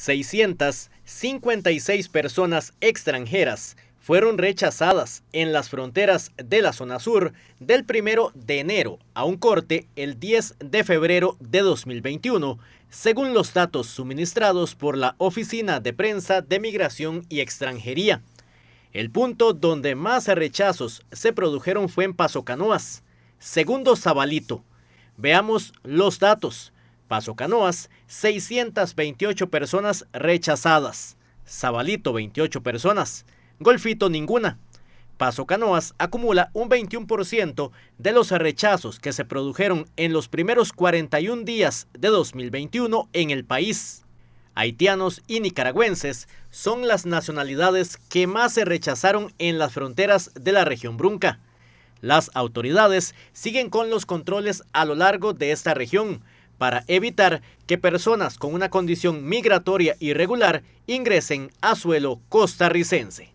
656 personas extranjeras fueron rechazadas en las fronteras de la zona sur del 1 de enero a un corte el 10 de febrero de 2021, según los datos suministrados por la Oficina de Prensa de Migración y Extranjería. El punto donde más rechazos se produjeron fue en Paso Canoas, segundo Zabalito. Veamos los datos. Paso Canoas, 628 personas rechazadas. Zabalito, 28 personas. Golfito, ninguna. Paso Canoas acumula un 21% de los rechazos que se produjeron en los primeros 41 días de 2021 en el país. Haitianos y nicaragüenses son las nacionalidades que más se rechazaron en las fronteras de la región Brunca. Las autoridades siguen con los controles a lo largo de esta región, para evitar que personas con una condición migratoria irregular ingresen a suelo costarricense.